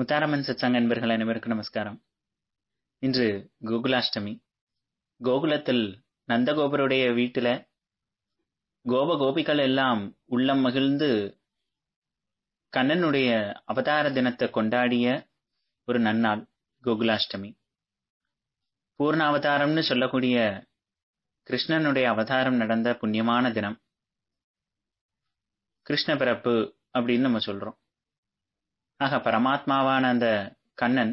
முத்தாரம்மன் சச்சாங்க என்பர்கள் அனைவருக்கும் நமஸ்காரம் இன்று கோகுலாஷ்டமி கோகுலத்தில் நந்தகோபருடைய வீட்டில் கோப கோபிகள் எல்லாம் உள்ளம் மகிழ்ந்து கண்ணனுடைய அவதார தினத்தை கொண்டாடிய ஒரு நன்னாள் கோகுலாஷ்டமி பூர்ண அவதாரம்னு சொல்லக்கூடிய கிருஷ்ணனுடைய அவதாரம் நடந்த புண்ணியமான தினம் கிருஷ்ண பிறப்பு அப்படின்னு நம்ம சொல்றோம் ஆக பரமாத்மாவான அந்த கண்ணன்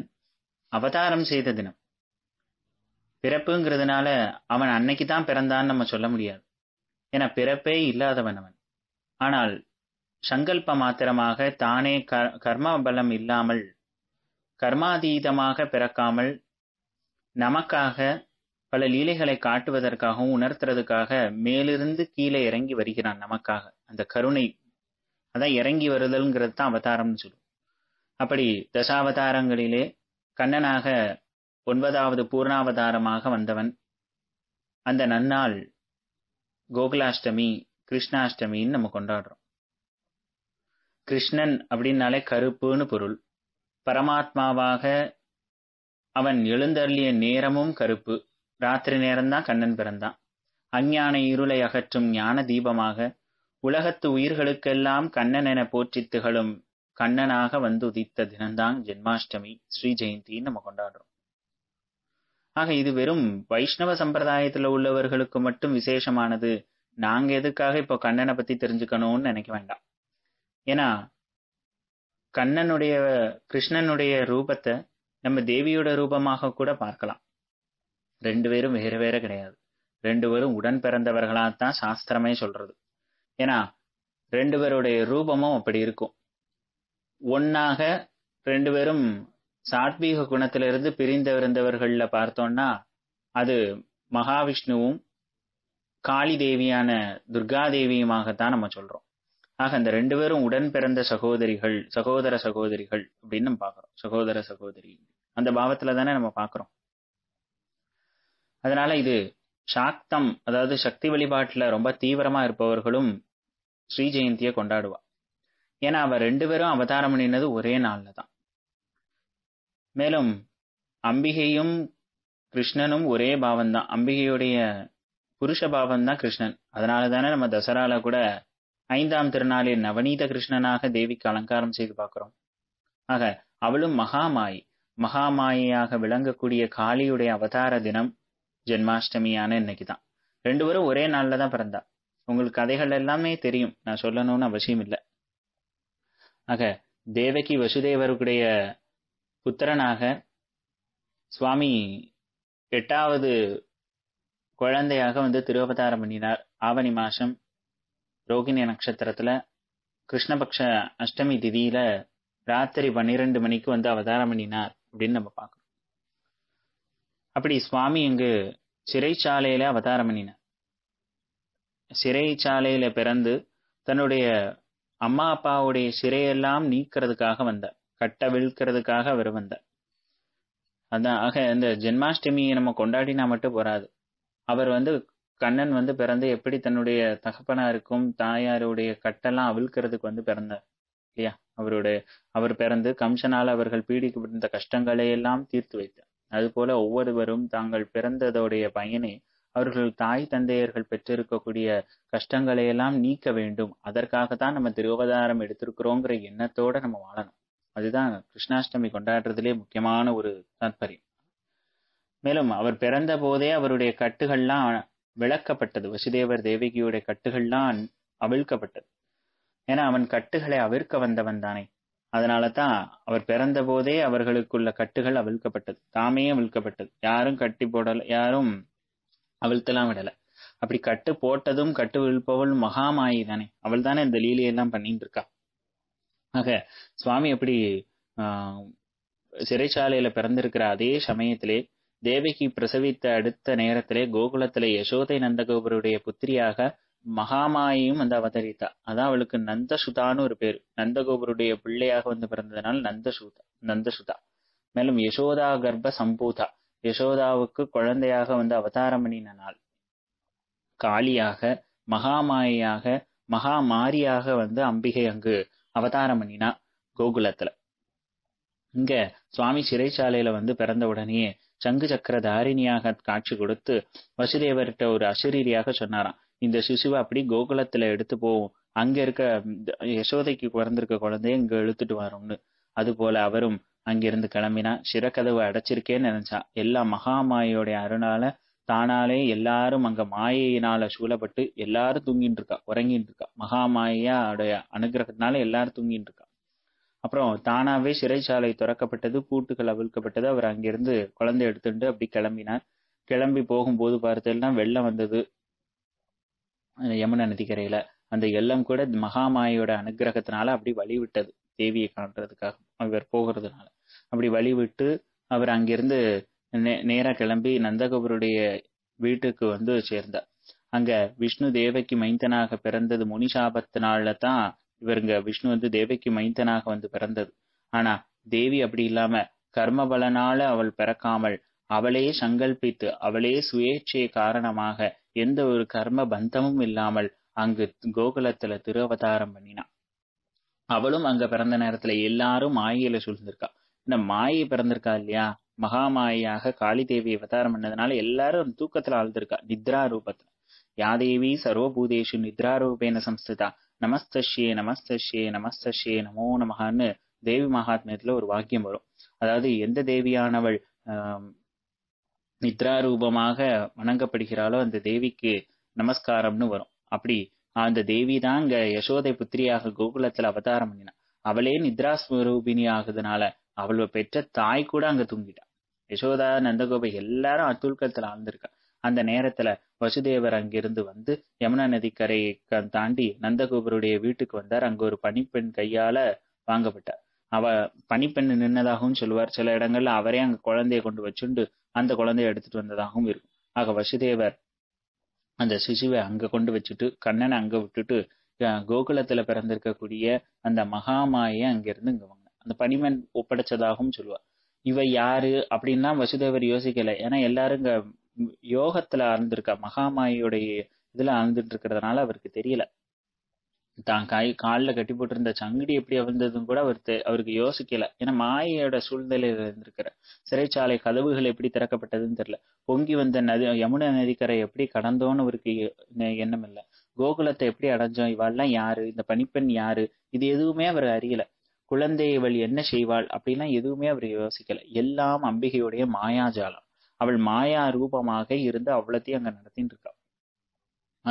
அவதாரம் செய்த தினம் பிறப்புங்கிறதுனால அவன் அன்னைக்கு தான் பிறந்தான்னு நம்ம சொல்ல முடியாது ஏன்னா பிறப்பே இல்லாதவன் அவன் ஆனால் சங்கல்ப மாத்திரமாக தானே க கர்ம பலம் இல்லாமல் கர்மாதீதமாக பிறக்காமல் நமக்காக பல லீலைகளை காட்டுவதற்காகவும் உணர்த்துறதுக்காக மேலிருந்து கீழே இறங்கி வருகிறான் நமக்காக அந்த கருணை அதான் இறங்கி வருதல்ங்கிறது தான் அவதாரம்னு சொல்லுவோம் அப்படி தசாவதாரங்களிலே கண்ணனாக ஒன்பதாவது பூர்ணாவதாரமாக வந்தவன் அந்த நன்னாள் கோகுலாஷ்டமி கிருஷ்ணாஷ்டமின்னு நம்ம கொண்டாடுறோம் கிருஷ்ணன் அப்படின்னாலே கருப்புன்னு பொருள் பரமாத்மாவாக அவன் எழுந்தருளிய நேரமும் கருப்பு ராத்திரி நேரம்தான் கண்ணன் பிறந்தான் அஞ்ஞான இருளை அகற்றும் ஞான தீபமாக உலகத்து உயிர்களுக்கெல்லாம் கண்ணன் என போற்றித் திகழும் கண்ணனாக வந்து உதித்த தினம்தான் ஜென்மாஷ்டமி ஸ்ரீ ஜெயந்தின்னு நம்ம கொண்டாடுறோம் ஆக இது வெறும் வைஷ்ணவ சம்பிரதாயத்துல உள்ளவர்களுக்கு மட்டும் விசேஷமானது நாங்க எதுக்காக இப்போ கண்ணனை பத்தி தெரிஞ்சுக்கணும்னு நினைக்க வேண்டாம் ஏன்னா கண்ணனுடைய கிருஷ்ணனுடைய ரூபத்தை நம்ம தேவியோட ரூபமாக கூட பார்க்கலாம் ரெண்டு பேரும் வேற வேற கிடையாது ரெண்டு பேரும் உடன் பிறந்தவர்களாகத்தான் சாஸ்திரமே சொல்றது ஏன்னா ரெண்டு பேருடைய ரூபமும் அப்படி இருக்கும் ஒன்னாக ரெண்டு பேரும் சாத்வீக குணத்திலிருந்து பிரிந்தவிருந்தவர்கள்ல பார்த்தோம்னா அது மகாவிஷ்ணுவும் காளி தேவியான துர்கா தேவியுமாகத்தான் நம்ம சொல்றோம் ஆக அந்த ரெண்டு பேரும் உடன் பிறந்த சகோதரிகள் சகோதர சகோதரிகள் அப்படின்னு நம்ம பாக்குறோம் சகோதர சகோதரி அந்த பாவத்துல தானே நம்ம பாக்குறோம் அதனால இது சாக்தம் அதாவது சக்தி வழிபாட்டுல ரொம்ப தீவிரமா இருப்பவர்களும் ஸ்ரீ ஜெயந்தியை கொண்டாடுவா ஏன்னா அவர் ரெண்டு பேரும் அவதாரம் பண்ணினது ஒரே நாள்ல தான் மேலும் அம்பிகையும் கிருஷ்ணனும் ஒரே பாவம்தான் அம்பிகையுடைய புருஷ பாவம் தான் கிருஷ்ணன் அதனால தானே நம்ம தசரால கூட ஐந்தாம் திருநாளில் நவநீத கிருஷ்ணனாக தேவிக்கு அலங்காரம் செய்து பார்க்கிறோம் ஆக அவளும் மகாமாயி மகாமாயாக விளங்கக்கூடிய காளியுடைய அவதார தினம் ஜென்மாஷ்டமியான இன்னைக்கு தான் ரெண்டு பேரும் ஒரே நாளில் தான் பிறந்தா உங்களுக்கு கதைகள் எல்லாமே தெரியும் நான் சொல்லணும்னு அவசியம் இல்லை ஆக தேவகி வசுதேவருடைய புத்திரனாக சுவாமி எட்டாவது குழந்தையாக வந்து திருவபதாரம் பண்ணினார் ஆவணி மாசம் ரோகிணி நட்சத்திரத்துல கிருஷ்ணபக்ஷ அஷ்டமி திதியில ராத்திரி பன்னிரெண்டு மணிக்கு வந்து அவதாரம் பண்ணினார் அப்படின்னு நம்ம பார்க்கணும் அப்படி சுவாமி இங்கு சிறைச்சாலையில அவதாரம் பண்ணினார் சிறைச்சாலையில பிறந்து தன்னுடைய அம்மா அப்பாவுடைய சிறையெல்லாம் நீக்கிறதுக்காக வந்த கட்ட விழுக்கிறதுக்காக அவர் வந்த அதான் ஆக இந்த ஜென்மாஷ்டமியை நம்ம கொண்டாடினா மட்டும் போறாது அவர் வந்து கண்ணன் வந்து பிறந்து எப்படி தன்னுடைய தகப்பனாருக்கும் தாயாருடைய கட்டெல்லாம் அவிழ்க்கிறதுக்கு வந்து பிறந்தார் இல்லையா அவருடைய அவர் பிறந்து கம்சனால் அவர்கள் பீடிக்கப்பட்டிருந்த கஷ்டங்களை எல்லாம் தீர்த்து வைத்தார் அதுபோல ஒவ்வொருவரும் தாங்கள் பிறந்ததோடைய பயனை அவர்கள் தாய் தந்தையர்கள் பெற்றிருக்கக்கூடிய கஷ்டங்களை எல்லாம் நீக்க வேண்டும் அதற்காகத்தான் நம்ம திருவதாரம் எடுத்திருக்கிறோங்கிற எண்ணத்தோட நம்ம வாழணும் அதுதான் கிருஷ்ணாஷ்டமி கொண்டாடுறதுலே முக்கியமான ஒரு தாற்பயம் மேலும் அவர் பிறந்த போதே அவருடைய கட்டுகள்லாம் விளக்கப்பட்டது வசுதேவர் தேவகியுடைய கட்டுகள்லாம் அவிழ்க்கப்பட்டது ஏன்னா அவன் கட்டுகளை அவிழ்க்க வந்தவன் தானே அதனால தான் அவர் பிறந்த போதே அவர்களுக்குள்ள கட்டுகள் அவிழ்க்கப்பட்டது தாமே அவிழ்க்கப்பட்டது யாரும் கட்டி போடல யாரும் அவிழ்த்தெல்லாம் விடலை அப்படி கட்டு போட்டதும் கட்டு விழுப்பவள் மகாமாயி தானே அவள் தானே இந்த லீலையெல்லாம் பண்ணிட்டு இருக்கா ஆக சுவாமி அப்படி சிறைச்சாலையில பிறந்திருக்கிற அதே சமயத்திலே தேவகி பிரசவித்த அடுத்த நேரத்திலே கோகுலத்துல யசோதை நந்தகோபுருடைய புத்திரியாக மகாமாயும் வந்து அவதரித்தா அதான் அவளுக்கு நந்தசுதான்னு ஒரு பேர் நந்தகோபுருடைய பிள்ளையாக வந்து பிறந்ததுனால் நந்தசுதா நந்தசுதா மேலும் யசோதா கர்ப்ப சம்பூதா யசோதாவுக்கு குழந்தையாக வந்து அவதாரம் பண்ணின நாள் காளியாக மகாமாயாக மகாமாரியாக வந்து அம்பிகை அங்கு அவதாரம் பண்ணினா கோகுலத்துல இங்க சுவாமி சிறைச்சாலையில வந்து பிறந்த உடனேயே சங்கு சக்கர தாரிணியாக காட்சி கொடுத்து வசுதேவர்கிட்ட ஒரு அசரீரியாக சொன்னாராம் இந்த சிசுவை அப்படி கோகுலத்துல எடுத்து போவோம் அங்க இருக்க யசோதைக்கு பிறந்திருக்க குழந்தைய இங்க இழுத்துட்டு வரோம்னு அது போல அவரும் அங்கிருந்து கிளம்பினா சிறக்கதவு அடைச்சிருக்கேன்னு நினைச்சா எல்லா மகாமாயோடைய அருணால தானாலே எல்லாரும் அங்க மாயினால சூழப்பட்டு எல்லாரும் தூங்கிட்டு இருக்கா உறங்கிட்டு இருக்கா மகாமாயோடைய அனுகிரகத்தினால எல்லாரும் தூங்கிட்டு இருக்கா அப்புறம் தானாவே சிறைச்சாலை திறக்கப்பட்டது பூட்டுகள் அவிழ்க்கப்பட்டது அவர் அங்கிருந்து குழந்தை எடுத்துட்டு அப்படி கிளம்பினார் கிளம்பி போகும்போது பார்த்தேன்னா வெள்ளம் வந்தது யமுனா நதிக்கரையில அந்த எல்லம் கூட மகாமாயோட அனுகிரகத்தினால அப்படி வழிவிட்டது தேவியை காண்றதுக்காக இவர் போகிறதுனால அப்படி வழி விட்டு அவர் அங்கிருந்து நே நேராக கிளம்பி நந்தகபுருடைய வீட்டுக்கு வந்து சேர்ந்தார் அங்க விஷ்ணு தேவைக்கு மைந்தனாக பிறந்தது முனிசாபத்தினால தான் இவருங்க விஷ்ணு வந்து தேவைக்கு மைந்தனாக வந்து பிறந்தது ஆனா தேவி அப்படி இல்லாம கர்ம பலனால அவள் பிறக்காமல் அவளே சங்கல்பித்து அவளே சுயேட்சை காரணமாக எந்த ஒரு கர்ம பந்தமும் இல்லாமல் அங்கு கோகுலத்துல திருவதாரம் பண்ணினான் அவளும் அங்க பிறந்த நேரத்துல எல்லாரும் மாயையில சூழ்ந்திருக்கா இந்த மாயை பிறந்திருக்கா இல்லையா மகாமாயாக காளி தேவி அவதாரம் பண்ணதுனால எல்லாரும் தூக்கத்துல ஆழ்ந்திருக்கா நித்ரா ரூபத்துல யாதேவி சர்வபூதேஷு நித்ரா ரூபேன சம்ஸ்திதா நமஸ்தஷ்யே நமஸ்தஷ்யே நமஸ்தஷ்யே நமோ நமகான்னு தேவி மகாத்மியத்துல ஒரு வாக்கியம் வரும் அதாவது எந்த தேவியானவள் நித்ரா ரூபமாக வணங்கப்படுகிறாளோ அந்த தேவிக்கு நமஸ்காரம்னு வரும் அப்படி அந்த தேவி தான் இங்க யசோதை புத்திரியாக கோகுலத்துல அவதாரம் பண்ணினான் அவளே நித்ரா ஸ்வரூபிணி ஆகுதுனால அவள பெற்ற தாய் கூட அங்க தூங்கிட்டான் யசோதா நந்தகோபை எல்லாரும் அத்துல்கத்துல ஆழ்ந்திருக்கா அந்த நேரத்துல வசுதேவர் அங்கிருந்து வந்து யமுனா நதிக்கரையை தாண்டி நந்தகோபருடைய வீட்டுக்கு வந்தார் அங்க ஒரு பனிப்பெண் கையால வாங்கப்பட்டார் அவ பனிப்பெண் நின்னதாகவும் சொல்லுவார் சில இடங்கள்ல அவரே அங்க குழந்தைய கொண்டு வச்சுண்டு அந்த குழந்தைய எடுத்துட்டு வந்ததாகவும் இருக்கும் ஆக வசுதேவர் அந்த சிசுவை அங்கே கொண்டு வச்சுட்டு கண்ணனை அங்கே விட்டுட்டு கோகுலத்தில் பிறந்திருக்கக்கூடிய அந்த மகாமாயை அங்கேருந்து இங்கே வாங்க அந்த பனிமன் ஒப்படைச்சதாகவும் சொல்லுவாள் இவ யாரு அப்படின்னா வசுதேவர் யோசிக்கலை ஏன்னா எல்லாரும் இங்கே யோகத்தில் ஆழ்ந்திருக்கா மகாமாயோடைய இதில் அறந்துட்டு இருக்கிறதுனால அவருக்கு தெரியல தான் கை காலில் கட்டி போட்டிருந்த சங்கடி எப்படி அவிழ்ந்ததுன்னு கூட அவர் அவருக்கு யோசிக்கல ஏன்னா மாயோட சூழ்நிலையில் இருந்திருக்கிற சிறைச்சாலை கதவுகள் எப்படி திறக்கப்பட்டதுன்னு தெரியல பொங்கி வந்த நதி யமுனா நதிக்கரை எப்படி கடந்தோன்னு அவருக்கு எண்ணம் இல்லை கோகுலத்தை எப்படி அடைஞ்சோம் இவாள்லாம் யாரு இந்த பனிப்பெண் யாரு இது எதுவுமே அவர் அறியல குழந்தை இவள் என்ன செய்வாள் அப்படிலாம் எதுவுமே அவர் யோசிக்கல எல்லாம் அம்பிகையுடைய மாயாஜாலம் அவள் மாயா ரூபமாக இருந்து அவ்வளோத்தையும் அங்க நடத்தின்னு இருக்கா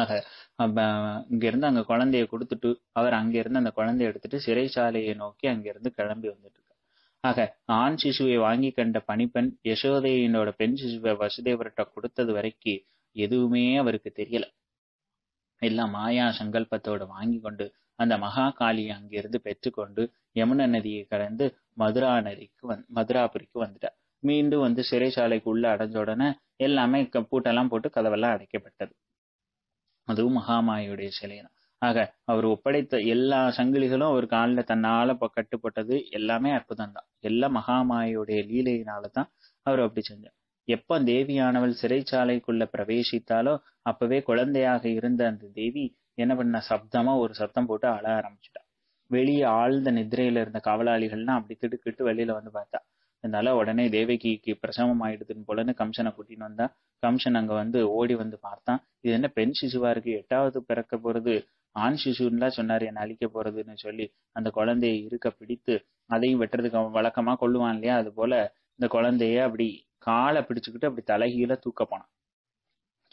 ஆக இங்கிருந்து அங்க குழந்தைய கொடுத்துட்டு அவர் அங்கிருந்து அந்த குழந்தைய எடுத்துட்டு சிறைச்சாலையை நோக்கி அங்கிருந்து கிளம்பி வந்துட்டு இருக்கார் ஆக ஆண் சிசுவை வாங்கி கண்ட பணிப்பெண் யசோதையினோட பெண் சிசுவை வசுதேவர்கிட்ட கொடுத்தது வரைக்கும் எதுவுமே அவருக்கு தெரியல எல்லாம் மாயா சங்கல்பத்தோட வாங்கி கொண்டு அந்த காளியை அங்கிருந்து பெற்றுக்கொண்டு யமுன நதியை கடந்து மதுரா நதிக்கு வந் மதுராபுரிக்கு வந்துட்டார் மீண்டும் வந்து சிறைச்சாலைக்கு உள்ள அடைஞ்ச உடனே எல்லாமே பூட்டெல்லாம் போட்டு கதவெல்லாம் அடைக்கப்பட்டது அதுவும் மகாமாயுடைய சிலை ஆக அவர் ஒப்படைத்த எல்லா சங்கிலிகளும் அவர் காலில் தன்னால கட்டுப்பட்டது எல்லாமே அற்புதம் தான் எல்லாம் மகாமாயுடைய லீலையினால தான் அவர் அப்படி செஞ்சார் எப்போ தேவியானவள் சிறைச்சாலைக்குள்ள பிரவேசித்தாலோ அப்பவே குழந்தையாக இருந்த அந்த தேவி என்ன பண்ண சப்தமா ஒரு சத்தம் போட்டு அழ ஆரம்பிச்சுட்டா வெளியே ஆழ்ந்த நிதிரையில இருந்த காவலாளிகள்லாம் அப்படி திடுக்கிட்டு வெளியில வந்து பார்த்தா அதனால உடனே தேவகிக்கு பிரசவம் ஆயிடுதுன்னு போலன்னு கம்சனை கூட்டின்னு வந்தா கம்சன் அங்க வந்து ஓடி வந்து பார்த்தான் இது என்ன பெண் சிசுவா இருக்கு எட்டாவது பிறக்க போறது ஆண் எல்லாம் சொன்னாரு என்ன அழிக்க போறதுன்னு சொல்லி அந்த குழந்தையை இருக்க பிடித்து அதையும் வெட்டுறதுக்கு வழக்கமா கொள்ளுவான் இல்லையா அது போல இந்த குழந்தைய அப்படி காலை பிடிச்சுக்கிட்டு அப்படி தலைகீழ தூக்க போனான்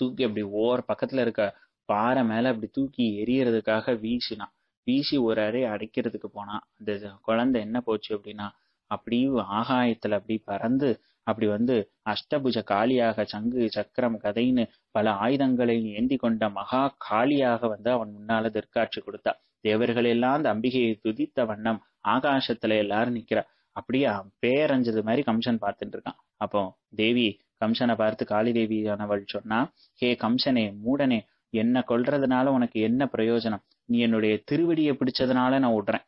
தூக்கி அப்படி ஓர் பக்கத்துல இருக்க பாறை மேல அப்படி தூக்கி எரியறதுக்காக வீசினான் வீசி ஒரு அறை அடைக்கிறதுக்கு போனான் அந்த குழந்தை என்ன போச்சு அப்படின்னா அப்படி ஆகாயத்துல அப்படி பறந்து அப்படி வந்து அஷ்டபுஜ காளியாக சங்கு சக்கரம் கதைன்னு பல ஆயுதங்களை ஏந்தி கொண்ட மகா காளியாக வந்து அவன் முன்னால தெற்காட்சி கொடுத்தா தேவர்கள் எல்லாம் அந்த அம்பிகையை துதித்த வண்ணம் ஆகாசத்துல எல்லாரும் நிக்கிறா அப்படியே பேரஞ்சது மாதிரி கம்சன் பார்த்துட்டு இருக்கான் அப்போ தேவி கம்சனை பார்த்து காளி தேவியானவள் சொன்னா ஹே கம்சனே மூடனே என்ன கொல்றதுனால உனக்கு என்ன பிரயோஜனம் நீ என்னுடைய திருவடியை பிடிச்சதுனால நான் விடுறேன்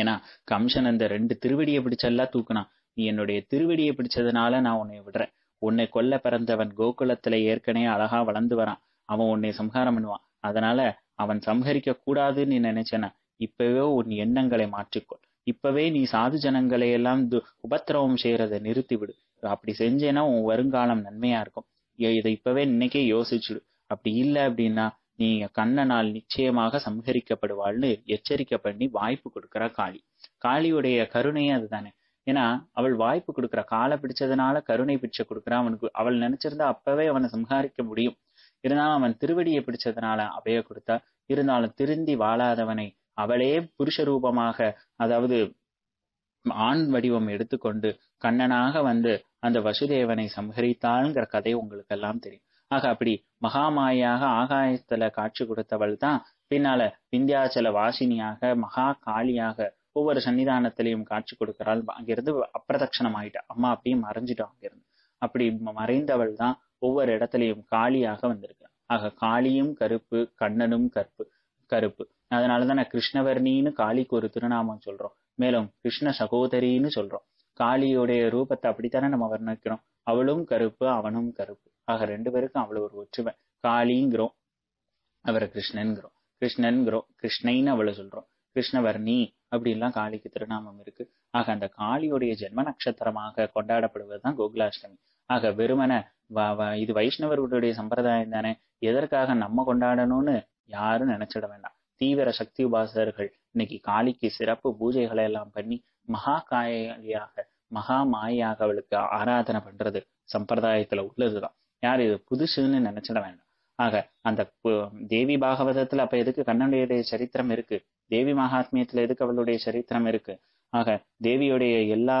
ஏன்னா கம்சன் அந்த ரெண்டு திருவடியை பிடிச்செல்லாம் தூக்குனான் நீ என்னுடைய திருவடியை பிடிச்சதுனால நான் உன்னை விடுறேன் உன்னை கொல்ல பிறந்தவன் கோகுலத்துல ஏற்கனவே அழகா வளர்ந்து வரான் அவன் உன்னை சம்ஹாரம் பண்ணுவான் அதனால அவன் சம்ஹரிக்க கூடாதுன்னு நினைச்சன இப்பவே உன் எண்ணங்களை மாற்றிக்கொள் இப்பவே நீ சாது ஜனங்களை எல்லாம் உபத்திரவம் செய்யறதை நிறுத்திவிடு அப்படி செஞ்சேன்னா உன் வருங்காலம் நன்மையா இருக்கும் இதை இப்பவே இன்னைக்கே யோசிச்சுடு அப்படி இல்லை அப்படின்னா நீ கண்ணனால் நிச்சயமாக சம்ஹரிக்கப்படுவாள்னு எச்சரிக்கை பண்ணி வாய்ப்பு கொடுக்குறா காளி காளியுடைய கருணையே அதுதானே ஏன்னா அவள் வாய்ப்பு கொடுக்குற காலை பிடிச்சதுனால கருணை பிடிச்ச கொடுக்குறா அவனுக்கு அவள் நினைச்சிருந்தா அப்பவே அவனை சம்ஹாரிக்க முடியும் இருந்தாலும் அவன் திருவடியை பிடிச்சதுனால அபய கொடுத்தா இருந்தாலும் திருந்தி வாழாதவனை அவளே புருஷ ரூபமாக அதாவது ஆண் வடிவம் எடுத்துக்கொண்டு கண்ணனாக வந்து அந்த வசுதேவனை சம்ஹரித்தாள்ங்கிற கதை உங்களுக்கெல்லாம் தெரியும் ஆக அப்படி மகாமாயாக ஆகாயத்துல காட்சி கொடுத்தவள் தான் பின்னால விந்தியாச்சல வாசினியாக மகா காளியாக ஒவ்வொரு சன்னிதானத்திலையும் காட்சி கொடுக்கிறாள் அங்கிருந்து அப்பிரதட்சணம் ஆயிட்டா அம்மா அப்படியே மறைஞ்சிட்டோம் அங்கிருந்து அப்படி மறைந்தவள் தான் ஒவ்வொரு இடத்துலையும் காளியாக வந்திருக்கிறான் ஆக காளியும் கருப்பு கண்ணனும் கருப்பு கருப்பு அதனால தானே கிருஷ்ணவர்ணின்னு காளிக்கு ஒரு திருநாமம் சொல்றோம் மேலும் கிருஷ்ண சகோதரின்னு சொல்றோம் காளியுடைய ரூபத்தை அப்படித்தானே நம்ம வர்ணிக்கிறோம் அவளும் கருப்பு அவனும் கருப்பு ஆக ரெண்டு பேருக்கும் அவ்வளவு ஒரு ஒற்றுமை காளிங்கிறோம் அவரை கிருஷ்ணன்கிறோம் கிருஷ்ணன்கிறோம் கிருஷ்ணைன்னு அவளை சொல்றோம் கிருஷ்ணவர்ணி அப்படின்லாம் காளிக்கு திருநாமம் இருக்கு ஆக அந்த காளியுடைய ஜென்ம நட்சத்திரமாக கொண்டாடப்படுவதுதான் கோகுலாஷ்டமி ஆக வெறுமன இது வைஷ்ணவர்களுடைய சம்பிரதாயம் தானே எதற்காக நம்ம கொண்டாடணும்னு யாரும் நினைச்சிட வேண்டாம் தீவிர சக்தி உபாசகர்கள் இன்னைக்கு காளிக்கு சிறப்பு பூஜைகளை எல்லாம் பண்ணி மகா காயாக மகா மாயாக அவளுக்கு ஆராதனை பண்றது சம்பிரதாயத்துல உள்ளதுதான் யார் இது புதுசுன்னு நினைச்சிட வேண்டாம் ஆக அந்த தேவி பாகவதத்துல அப்ப எதுக்கு கண்ணனுடைய சரித்திரம் இருக்கு தேவி மகாத்மியத்துல எதுக்கு அவளுடைய சரித்திரம் இருக்கு ஆக தேவியுடைய எல்லா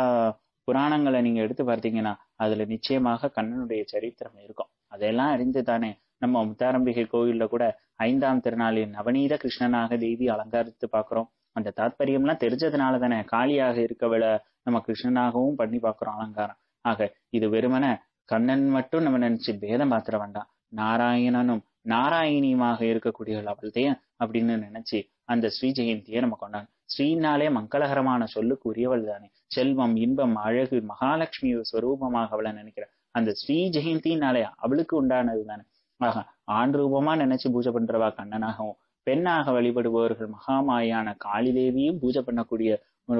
புராணங்களை நீங்க எடுத்து பார்த்தீங்கன்னா அதுல நிச்சயமாக கண்ணனுடைய சரித்திரம் இருக்கும் அதெல்லாம் அறிந்து தானே நம்ம முத்தாரம்பிகை கோயில்ல கூட ஐந்தாம் திருநாளில் நவநீத கிருஷ்ணனாக தேவி அலங்காரித்து பாக்குறோம் அந்த தாத்பரியம்லாம் தெரிஞ்சதுனால தானே காளியாக இருக்கவள நம்ம கிருஷ்ணனாகவும் பண்ணி பாக்குறோம் அலங்காரம் ஆக இது வெறுமன கண்ணன் மட்டும் நம்ம நினைச்சு பேதம் பாத்திர வேண்டாம் நாராயணனும் நாராயணியுமாக இருக்கக்கூடியவள் அவள்தையும் அப்படின்னு நினைச்சு அந்த ஸ்ரீ ஜெயந்தியை நம்ம கொண்டாடணும் ஸ்ரீனாலே மங்களகரமான சொல்லுக்கு உரியவள் தானே செல்வம் இன்பம் அழகு மகாலட்சுமி ஸ்வரூபமாக அவளை நினைக்கிற அந்த ஸ்ரீ ஜெயந்தினாலே அவளுக்கு உண்டானது தானே ஆக ஆண் ரூபமா நினைச்சு பூஜை பண்றவா கண்ணனாகவும் பெண்ணாக வழிபடுபவர்கள் மகாமாயான காளிதேவியும் பூஜை பண்ணக்கூடிய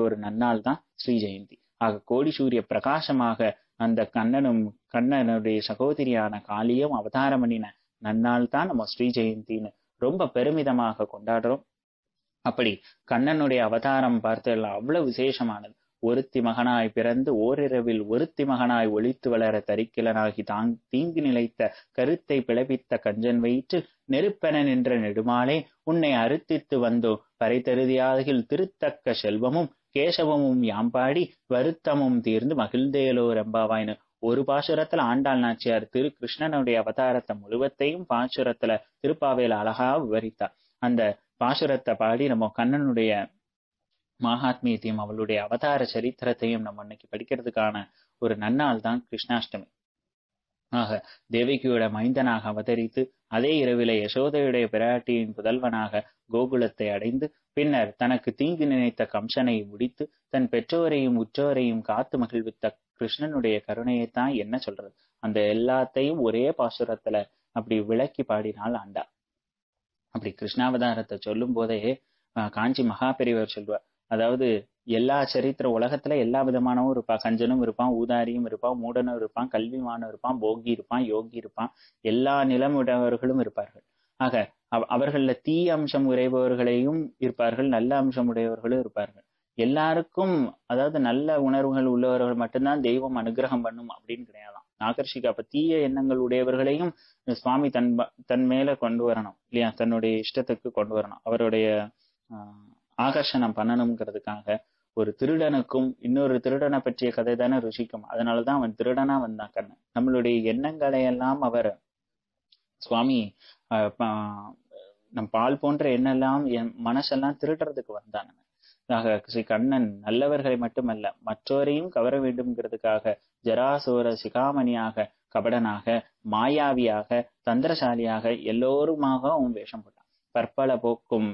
ஒரு நன்னாள் தான் ஸ்ரீ ஜெயந்தி ஆக கோடி சூரிய பிரகாசமாக அந்த கண்ணனும் கண்ணனுடைய சகோதரியான காளியும் அவதாரம் பண்ணின நன்னால் தான் நம்ம ஸ்ரீ ஜெயந்தின்னு ரொம்ப பெருமிதமாக கொண்டாடுறோம் அப்படி கண்ணனுடைய அவதாரம் பார்த்ததுல அவ்வளவு விசேஷமானது ஒருத்தி மகனாய் பிறந்து ஓரிரவில் ஒருத்தி மகனாய் ஒழித்து வளர தரிக்கிழனாகி தாங் தீங்கு நிலைத்த கருத்தை பிளப்பித்த கஞ்சன் வயிற்று நெருப்பென நின்ற நெடுமாலே உன்னை அறுத்தித்து வந்தோ பறைத்தருதியாகில் திருத்தக்க செல்வமும் கேசவமும் யாம்பாடி வருத்தமும் தீர்ந்து மகிழ்ந்தேலோ ரம்பாவாயின்னு ஒரு பாசுரத்துல ஆண்டாள் நாச்சியார் திரு கிருஷ்ணனுடைய அவதாரத்தை முழுவத்தையும் பாசுரத்துல திருப்பாவையில் அழகா விவரித்தார் அந்த பாசுரத்தை பாடி நம்ம கண்ணனுடைய மகாத்மியத்தையும் அவளுடைய அவதார சரித்திரத்தையும் நம்ம இன்னைக்கு படிக்கிறதுக்கான ஒரு நன்னாள் தான் கிருஷ்ணாஷ்டமி ஆக தேவகியோட மைந்தனாக அவதரித்து அதே இரவிலே யசோதையுடைய பிராட்டியின் புதல்வனாக கோகுலத்தை அடைந்து பின்னர் தனக்கு தீங்கு நினைத்த கம்சனை முடித்து தன் பெற்றோரையும் உற்றோரையும் காத்து மகிழ்வித்த கிருஷ்ணனுடைய கருணையைத்தான் என்ன சொல்றது அந்த எல்லாத்தையும் ஒரே பாசுரத்துல அப்படி விளக்கி பாடினால் ஆண்டா அப்படி கிருஷ்ணாவதாரத்தை சொல்லும் போதே காஞ்சி மகாபெரிவர் சொல்வார் அதாவது எல்லா சரித்திர உலகத்துல எல்லா விதமானவும் இருப்பான் கஞ்சனும் இருப்பான் ஊதாரியும் இருப்பான் மூடனும் இருப்பான் கல்விமானும் இருப்பான் போகி இருப்பான் யோகி இருப்பான் எல்லா நிலமுடையவர்களும் இருப்பார்கள் ஆக அவர்கள தீய அம்சம் உறைபவர்களையும் இருப்பார்கள் நல்ல அம்சம் உடையவர்களும் இருப்பார்கள் எல்லாருக்கும் அதாவது நல்ல உணர்வுகள் உள்ளவர்கள் மட்டும்தான் தெய்வம் அனுகிரகம் பண்ணும் அப்படின்னு கிடையாதான் ஆகர்ஷிக்கு அப்ப தீய எண்ணங்கள் உடையவர்களையும் சுவாமி தன் தன் மேல கொண்டு வரணும் இல்லையா தன்னுடைய இஷ்டத்துக்கு கொண்டு வரணும் அவருடைய ஆஹ் ஆகர்ஷணம் பண்ணணுங்கிறதுக்காக ஒரு திருடனுக்கும் இன்னொரு திருடனை பற்றிய கதை தானே ருசிக்கும் அதனாலதான் அவன் திருடனா வந்தான் கண்ணன் நம்மளுடைய எண்ணங்களை எல்லாம் அவர் சுவாமி நம் பால் போன்ற எண்ணெல்லாம் என் மனசெல்லாம் திருடுறதுக்கு வந்தானுங்க ஸ்ரீ கண்ணன் நல்லவர்களை மட்டுமல்ல மற்றோரையும் கவர வேண்டும்ங்கிறதுக்காக ஜராசோர சிகாமணியாக கபடனாக மாயாவியாக தந்திரசாலியாக எல்லோருமாக அவன் வேஷம் போட்டான் பற்பல போக்கும்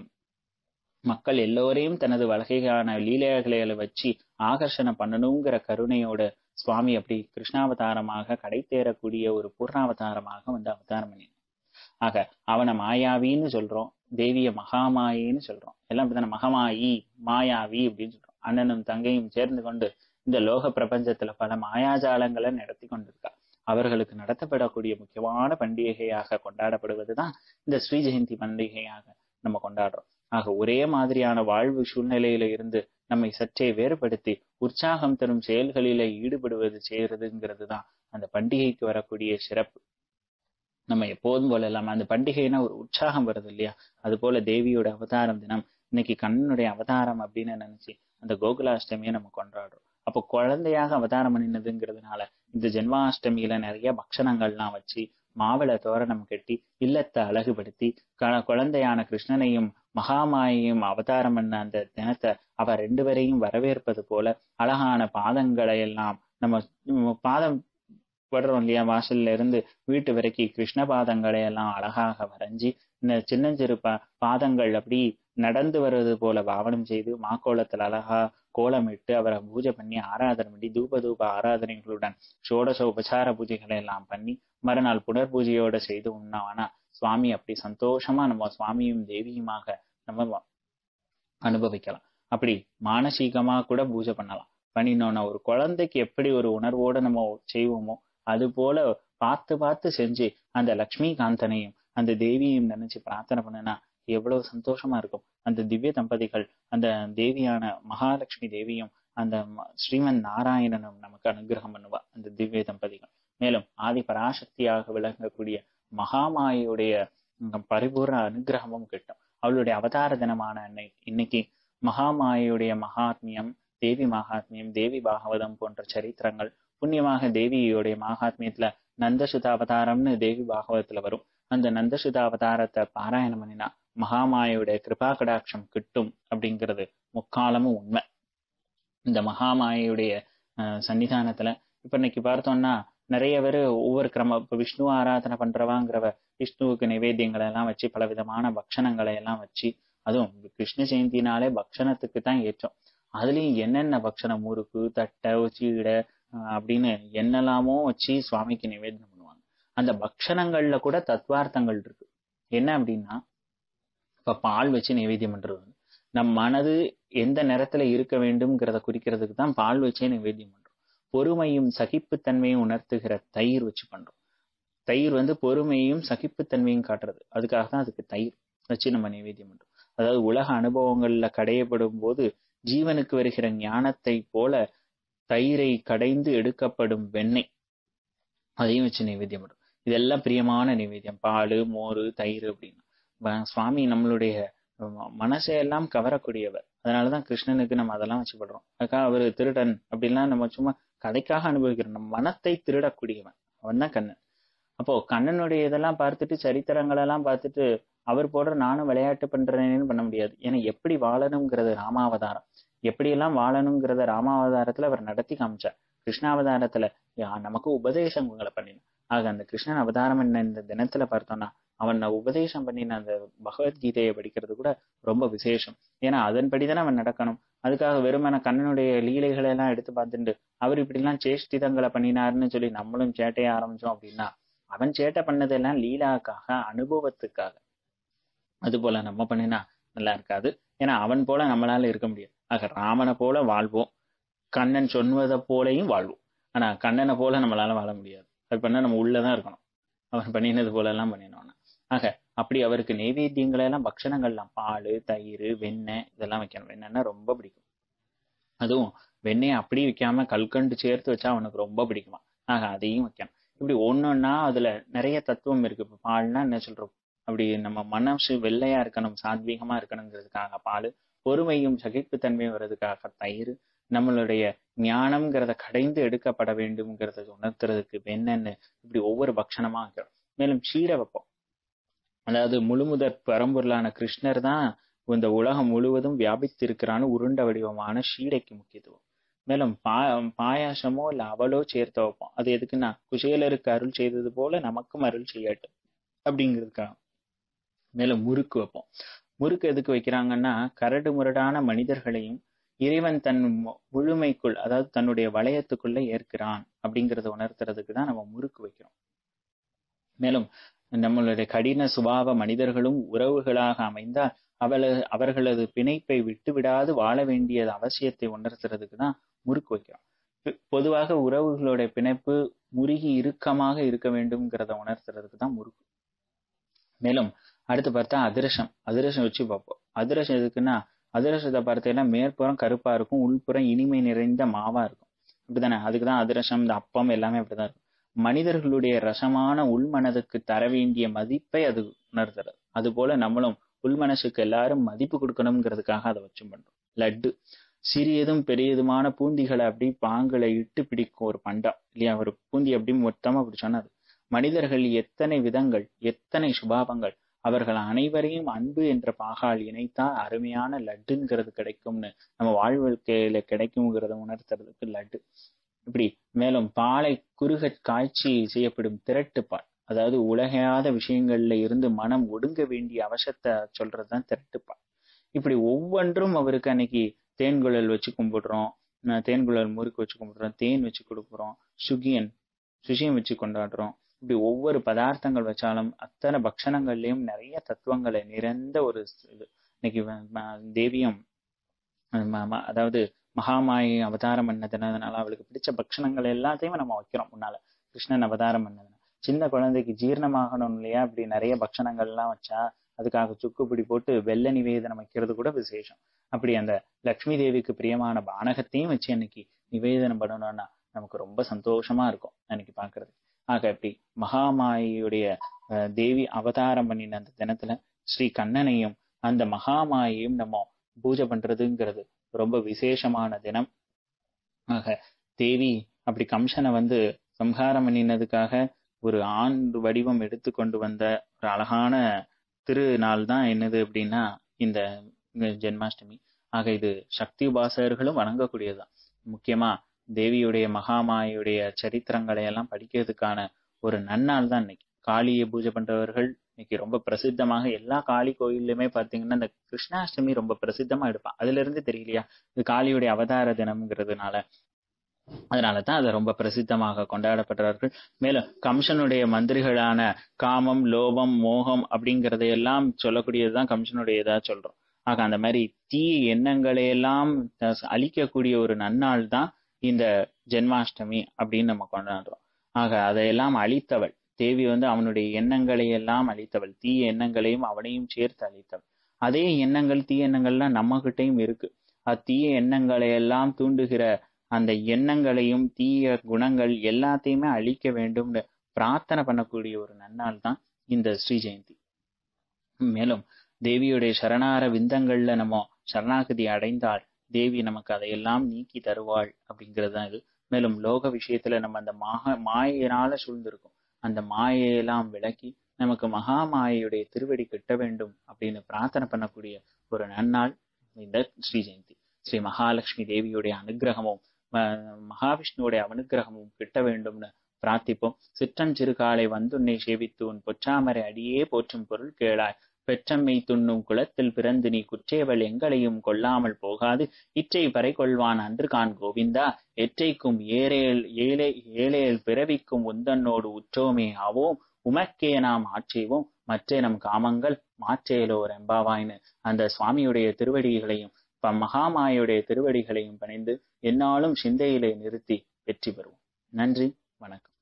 மக்கள் எல்லோரையும் தனது வகையான லீலைகளை வச்சு ஆகர்ஷணம் பண்ணணுங்கிற கருணையோட சுவாமி அப்படி கிருஷ்ணாவதாரமாக கடை தேரக்கூடிய ஒரு பூர்ணாவதாரமாக வந்து அவதாரம் பண்ணினான் ஆக அவனை மாயாவின்னு சொல்றோம் தேவிய மகாமாயின்னு சொல்றோம் எல்லாம் அப்படித்தான மகமாயி மாயாவி அப்படின்னு சொல்றோம் அண்ணனும் தங்கையும் சேர்ந்து கொண்டு இந்த லோக பிரபஞ்சத்துல பல மாயாஜாலங்களை நடத்தி கொண்டிருக்கா அவர்களுக்கு நடத்தப்படக்கூடிய முக்கியமான பண்டிகையாக கொண்டாடப்படுவதுதான் இந்த ஸ்ரீ ஜெயந்தி பண்டிகையாக நம்ம கொண்டாடுறோம் ஆக ஒரே மாதிரியான வாழ்வு சூழ்நிலையில இருந்து நம்மை சற்றே வேறுபடுத்தி உற்சாகம் தரும் செயல்களில ஈடுபடுவது செய்யறதுங்கிறது தான் அந்த பண்டிகைக்கு வரக்கூடிய சிறப்பு நம்ம எப்போதும் போல இல்லாம அந்த பண்டிகைனா ஒரு உற்சாகம் வருது இல்லையா அது போல தேவியோட அவதாரம் தினம் இன்னைக்கு கண்ணனுடைய அவதாரம் அப்படின்னு நினைச்சு அந்த கோகுலாஷ்டமியை நம்ம கொண்டாடுறோம் அப்போ குழந்தையாக அவதாரம் பண்ணினதுங்கிறதுனால இந்த ஜென்மாஷ்டமியில நிறைய பக்ஷணங்கள்லாம் வச்சு மாவிளை தோரணம் கட்டி இல்லத்தை அழகுபடுத்தி க குழந்தையான கிருஷ்ணனையும் மகாமாயையும் அவதாரம் பண்ண அந்த தினத்தை அவர் ரெண்டு பேரையும் வரவேற்பது போல அழகான பாதங்களை எல்லாம் நம்ம பாதம் படுறோம் இல்லையா வாசல்ல இருந்து வீட்டு வரைக்கும் கிருஷ்ண பாதங்களை எல்லாம் அழகாக வரைஞ்சி இந்த சின்னஞ்சிறு பா பாதங்கள் அப்படி நடந்து வர்றது போல பாவனம் செய்து மாக்கோலத்தில் அழகா கோலமிட்டு அவரை பூஜை பண்ணி ஆராதனை பண்ணி தூப தூப ஆராதனைகளுடன் சோடச உபசார பூஜைகளை எல்லாம் பண்ணி மறுநாள் புனர் பூஜையோட செய்து உண்ணாவானா சுவாமி அப்படி சந்தோஷமா நம்ம சுவாமியும் தேவியுமாக நம்ம அனுபவிக்கலாம் அப்படி மானசீகமா கூட பூஜை பண்ணலாம் பண்ணினோம்னா ஒரு குழந்தைக்கு எப்படி ஒரு உணர்வோட நம்ம செய்வோமோ அது போல பார்த்து பார்த்து செஞ்சு அந்த லக்ஷ்மி காந்தனையும் அந்த தேவியையும் நினைச்சு பிரார்த்தனை பண்ணுனா எவ்வளவு சந்தோஷமா இருக்கும் அந்த திவ்ய தம்பதிகள் அந்த தேவியான மகாலட்சுமி தேவியும் அந்த ஸ்ரீமன் நாராயணனும் நமக்கு அனுகிரகம் பண்ணுவா அந்த திவ்ய தம்பதிகள் மேலும் ஆதி பராசக்தியாக விளங்கக்கூடிய மகாமாயுடைய பரிபூர்ண அனுகிரகமும் கிட்டும் அவளுடைய அவதார தினமான அன்னை இன்னைக்கு மகாமாயுடைய மகாத்மியம் தேவி மகாத்மியம் தேவி பாகவதம் போன்ற சரித்திரங்கள் புண்ணியமாக தேவியோடைய மகாத்மியத்துல நந்தசுத அவதாரம்னு தேவி பாகவதத்துல வரும் அந்த நந்தசுதா அவதாரத்தை பாராயணம் பண்ணினா மகாமாயுடைய கிருபா கடாட்சம் கிட்டும் அப்படிங்கிறது முக்காலமும் உண்மை இந்த மகாமாயுடைய சன்னிதானத்துல இப்ப இன்னைக்கு பார்த்தோம்னா நிறைய பேர் ஒவ்வொரு கிரம இப்போ விஷ்ணு ஆராதனை பண்றவாங்கிறவ விஷ்ணுவுக்கு நிவேத்தியங்களை எல்லாம் வச்சு பல விதமான பக்ஷணங்களை எல்லாம் வச்சு அதுவும் கிருஷ்ண ஜெயந்தினாலே பக்ஷணத்துக்கு தான் ஏற்றம் அதுலயும் என்னென்ன பக்ஷணம் முறுக்கு தட்டை சீடை அப்படின்னு என்னெல்லாமோ வச்சு சுவாமிக்கு நிவேதனம் பண்ணுவாங்க அந்த பக்ஷணங்கள்ல கூட தத்வார்த்தங்கள் இருக்கு என்ன அப்படின்னா இப்ப பால் வச்சு நிவேதியம் பண்றது நம் மனது எந்த நேரத்துல இருக்க வேண்டும்ங்கிறத குறிக்கிறதுக்கு தான் பால் வச்சே நிவேதியம் பொறுமையும் சகிப்புத்தன்மையும் உணர்த்துகிற தயிர் வச்சு பண்றோம் தயிர் வந்து பொறுமையும் சகிப்புத்தன்மையும் காட்டுறது அதுக்காக தான் அதுக்கு தயிர் வச்சு நம்ம நைவேத்தியம் பண்றோம் அதாவது உலக அனுபவங்கள்ல கடையப்படும் போது ஜீவனுக்கு வருகிற ஞானத்தை போல தயிரை கடைந்து எடுக்கப்படும் வெண்ணெய் அதையும் வச்சு நைவேத்தியம் பண்றோம் இதெல்லாம் பிரியமான நைவேத்தியம் பால் மோர் தயிர் அப்படின்னு சுவாமி நம்மளுடைய மனசையெல்லாம் கவரக்கூடியவர் அதனாலதான் கிருஷ்ணனுக்கு நம்ம அதெல்லாம் வச்சுப்படுறோம் அதுக்காக அவர் திருடன் அப்படின்னா நம்ம சும்மா கதைக்காக அனுபவிக்கிறோம் நம்ம மனத்தை திருடக்கூடியவன் அவன் தான் கண்ணன் அப்போ கண்ணனுடைய இதெல்லாம் பார்த்துட்டு சரித்திரங்களெல்லாம் பார்த்துட்டு அவர் போடுற நானும் விளையாட்டு பண்றேன்னு பண்ண முடியாது ஏன்னா எப்படி வாழணுங்கிறது ராமாவதாரம் எப்படியெல்லாம் வாழணுங்கிறத ராமாவதாரத்துல அவர் நடத்தி காமிச்சார் கிருஷ்ணாவதாரத்துல நமக்கு உங்களை பண்ணினான் ஆக அந்த கிருஷ்ணன் அவதாரம் என்ன இந்த தினத்துல பார்த்தோம்னா அவன் உபதேசம் பண்ணின அந்த பகவத்கீதையை படிக்கிறது கூட ரொம்ப விசேஷம் ஏன்னா அதன்படிதானே அவன் நடக்கணும் அதுக்காக வெறுமன கண்ணனுடைய லீலைகளை எல்லாம் எடுத்து பார்த்துட்டு அவர் இப்படிலாம் சேஷ்டிதங்களை பண்ணினாருன்னு சொல்லி நம்மளும் சேட்டையை ஆரம்பிச்சோம் அப்படின்னா அவன் சேட்டை பண்ணதெல்லாம் லீலாக்காக அனுபவத்துக்காக அது போல நம்ம பண்ணினா நல்லா இருக்காது ஏன்னா அவன் போல நம்மளால இருக்க முடியாது ஆக ராமனை போல வாழ்வோம் கண்ணன் சொன்னதை போலையும் வாழ்வோம் ஆனா கண்ணனை போல நம்மளால வாழ முடியாது அது பண்ணா நம்ம உள்ளதான் இருக்கணும் அவன் பண்ணினது போல எல்லாம் பண்ணினோம்னா ஆக அப்படி அவருக்கு நெய்வேத்தியங்களை எல்லாம் பக்ஷணங்கள்லாம் பால் தயிர் வெண்ணெய் இதெல்லாம் வைக்கணும் வெண்ணெய்னா ரொம்ப பிடிக்கும் அதுவும் வெண்ணெயை அப்படி வைக்காம கல்கண்டு சேர்த்து வச்சா அவனுக்கு ரொம்ப பிடிக்குமா ஆக அதையும் வைக்கணும் இப்படி ஒண்ணுன்னா அதுல நிறைய தத்துவம் இருக்கு இப்போ பால்னா என்ன சொல்றோம் அப்படி நம்ம மனசு வெள்ளையா இருக்கணும் சாத்வீகமா இருக்கணுங்கிறதுக்காக பால் பொறுமையும் சகிப்புத்தன்மையும் வர்றதுக்காக தயிர் நம்மளுடைய ஞானம்ங்கிறத கடைந்து எடுக்கப்பட வேண்டும்ங்கிறத உணர்த்துறதுக்கு வெண்ணெண்ணு இப்படி ஒவ்வொரு பக்ஷணமா வைக்கிறோம் மேலும் சீரை வைப்போம் அதாவது முழுமுதற் பரம்பொருளான கிருஷ்ணர் தான் இந்த உலகம் முழுவதும் வியாபித்திருக்கிறான்னு உருண்ட வடிவமான ஷீடைக்கு முக்கியத்துவம் மேலும் பா பாயாசமோ இல்லை அவளோ சேர்த்து வைப்போம் அது எதுக்குன்னா குசேலருக்கு அருள் செய்தது போல நமக்கும் அருள் செய்யட்டும் அப்படிங்கிறதுக்காக மேலும் முறுக்கு வைப்போம் முறுக்கு எதுக்கு வைக்கிறாங்கன்னா கரடு முரடான மனிதர்களையும் இறைவன் தன் முழுமைக்குள் அதாவது தன்னுடைய வளையத்துக்குள்ள ஏற்கிறான் அப்படிங்கிறத உணர்த்துறதுக்கு தான் நம்ம முறுக்கு வைக்கிறோம் மேலும் நம்மளுடைய கடின சுபாவ மனிதர்களும் உறவுகளாக அமைந்தால் அவள அவர்களது பிணைப்பை விட்டு விடாது வாழ வேண்டியது அவசியத்தை உணர்த்துறதுக்கு தான் முறுக்கு வைக்கிறோம் பொதுவாக உறவுகளுடைய பிணைப்பு முருகி இறுக்கமாக இருக்க வேண்டும்ங்கிறத உணர்த்துறதுக்கு தான் முறுக்கு மேலும் அடுத்து பார்த்தா அதிரசம் அதிரசம் வச்சு பார்ப்போம் அதிரசம் எதுக்குன்னா அதிரசத்தை பார்த்தீங்கன்னா மேற்புறம் கருப்பா இருக்கும் உள்புறம் இனிமை நிறைந்த மாவா இருக்கும் அப்படிதானே அதுக்கு தான் அதிரசம் இந்த அப்பம் எல்லாமே அப்படிதான் இருக்கும் மனிதர்களுடைய ரசமான உள்மனதுக்கு தர வேண்டிய மதிப்பை அது உணர்த்துறது போல நம்மளும் உள்மனசுக்கு எல்லாரும் மதிப்பு கொடுக்கணுங்கிறதுக்காக அதை வச்சு பண்றோம் லட்டு சிறியதும் பெரியதுமான பூந்திகளை அப்படி பாங்குல இட்டு பிடிக்கும் ஒரு பண்டா இல்லையா ஒரு பூந்தி அப்படி மொத்தமா பிடிச்சோம்னா அது மனிதர்கள் எத்தனை விதங்கள் எத்தனை சுபாவங்கள் அவர்கள் அனைவரையும் அன்பு என்ற பாகால் இணைத்தா அருமையான லட்டுங்கிறது கிடைக்கும்னு நம்ம வாழ்வழ்க்கையில கிடைக்கும்ங்கிறத உணர்த்துறதுக்கு லட்டு இப்படி மேலும் பாலை குறுக காய்ச்சி செய்யப்படும் திரட்டுப்பால் அதாவது உலகையாத விஷயங்கள்ல இருந்து மனம் ஒடுங்க வேண்டிய அவசத்தை சொல்றதுதான் திரட்டுப்பால் இப்படி ஒவ்வொன்றும் அவருக்கு அன்னைக்கு தேன்குழல் வச்சு கும்பிடுறோம் தேன்குழல் முறுக்கு வச்சு கும்பிடுறோம் தேன் வச்சு கொடுக்குறோம் சுகியன் சுஷியம் வச்சு கொண்டாடுறோம் இப்படி ஒவ்வொரு பதார்த்தங்கள் வச்சாலும் அத்தனை பக்ஷணங்கள்லயும் நிறைய தத்துவங்களை நிறைந்த ஒரு இது இன்னைக்கு தேவியம் அதாவது மகாமாயி அவதாரம் பண்ணதுனால அவளுக்கு பிடிச்ச பக்ஷணங்கள் எல்லாத்தையும் நம்ம வைக்கிறோம் முன்னால கிருஷ்ணன் அவதாரம் பண்ணதுனால சின்ன குழந்தைக்கு ஜீரணமாகணும் இல்லையா இப்படி நிறைய பக்ஷணங்கள்லாம் வச்சா அதுக்காக சுக்குப்பிடி போட்டு வெள்ள நிவேதனம் வைக்கிறது கூட விசேஷம் அப்படி அந்த லக்ஷ்மி தேவிக்கு பிரியமான பானகத்தையும் வச்சு அன்னைக்கு நிவேதனம் பண்ணணும்னா நமக்கு ரொம்ப சந்தோஷமா இருக்கும் அன்னைக்கு பாக்குறது ஆக இப்படி மகாமாயியுடைய தேவி அவதாரம் பண்ணின அந்த தினத்துல ஸ்ரீ கண்ணனையும் அந்த மகாமாயையும் நம்ம பூஜை பண்றதுங்கிறது ரொம்ப விசேஷமான தினம் ஆக தேவி அப்படி கம்சனை வந்து சம்ஹாரம் பண்ணினதுக்காக ஒரு ஆண் வடிவம் எடுத்து கொண்டு வந்த ஒரு அழகான திருநாள் தான் என்னது அப்படின்னா இந்த ஜென்மாஷ்டமி ஆக இது சக்தி உபாசகர்களும் வணங்கக்கூடியதுதான் முக்கியமா தேவியுடைய மகாமாயுடைய சரித்திரங்களை எல்லாம் படிக்கிறதுக்கான ஒரு நன்னாள் தான் இன்னைக்கு காளியை பூஜை பண்றவர்கள் இன்னைக்கு ரொம்ப பிரசித்தமாக எல்லா காளி கோயிலுமே பார்த்தீங்கன்னா இந்த கிருஷ்ணாஷ்டமி ரொம்ப பிரசித்தமாக எடுப்பான் அதுல இருந்து தெரியலையா இது காளியுடைய அவதார தினம்ங்கிறதுனால அதனால தான் அதை ரொம்ப பிரசித்தமாக கொண்டாடப்படுறார்கள் மேலும் கம்சனுடைய மந்திரிகளான காமம் லோபம் மோகம் அப்படிங்கிறதையெல்லாம் சொல்லக்கூடியதுதான் கம்சனுடைய இதா சொல்றோம் ஆக அந்த மாதிரி தீய எண்ணங்களையெல்லாம் அழிக்கக்கூடிய ஒரு நன்னாள் தான் இந்த ஜென்மாஷ்டமி அப்படின்னு நம்ம கொண்டாடுறோம் ஆக அதையெல்லாம் அழித்தவள் தேவி வந்து அவனுடைய எண்ணங்களை எல்லாம் அழித்தவள் தீய எண்ணங்களையும் அவனையும் சேர்த்து அழித்தவள் அதே எண்ணங்கள் தீய எண்ணங்கள்லாம் எல்லாம் கிட்டையும் இருக்கு அத்தீய எண்ணங்களை எல்லாம் தூண்டுகிற அந்த எண்ணங்களையும் தீய குணங்கள் எல்லாத்தையுமே அழிக்க வேண்டும்னு பிரார்த்தனை பண்ணக்கூடிய ஒரு நன்னாள் தான் இந்த ஸ்ரீ ஜெயந்தி மேலும் தேவியுடைய சரணார விந்தங்கள்ல நம்ம சரணாகதி அடைந்தால் தேவி நமக்கு அதையெல்லாம் நீக்கி தருவாள் அப்படிங்கிறது தான் இது மேலும் லோக விஷயத்துல நம்ம அந்த மாக மாயினால சூழ்ந்திருக்கும் அந்த மாயையெல்லாம் விளக்கி நமக்கு மகா மாயையுடைய திருவடி கிட்ட வேண்டும் அப்படின்னு பிரார்த்தனை பண்ணக்கூடிய ஒரு நன்னாள் இந்த ஸ்ரீ ஜெயந்தி ஸ்ரீ மகாலட்சுமி தேவியுடைய அனுகிரகமும் மகாவிஷ்ணுவுடைய அனுகிரகமும் கிட்ட வேண்டும்னு பிரார்த்திப்போம் சிற்றஞ்சிறுகாலை வந்துன்னை சேவித்து உன் பொச்சாமரை அடியே போற்றும் பொருள் கேளாய் பெற்றம்மை துண்ணும் குளத்தில் பிறந்து நீ குற்றேவள் எங்களையும் கொல்லாமல் போகாது இற்றை பறை கொள்வான் கான் கோவிந்தா எற்றைக்கும் ஏரேல் ஏழே ஏழேல் பிறவிக்கும் உந்தன்னோடு உற்றோமே ஆவோம் உமக்கே நாம் ஆட்சேவோம் மற்றே நம் காமங்கள் மாற்றேலோ எம்பாவாயின்னு அந்த சுவாமியுடைய திருவடிகளையும் மகாமாயுடைய திருவடிகளையும் பணிந்து என்னாலும் சிந்தையிலே நிறுத்தி வெற்றி பெறுவோம் நன்றி வணக்கம்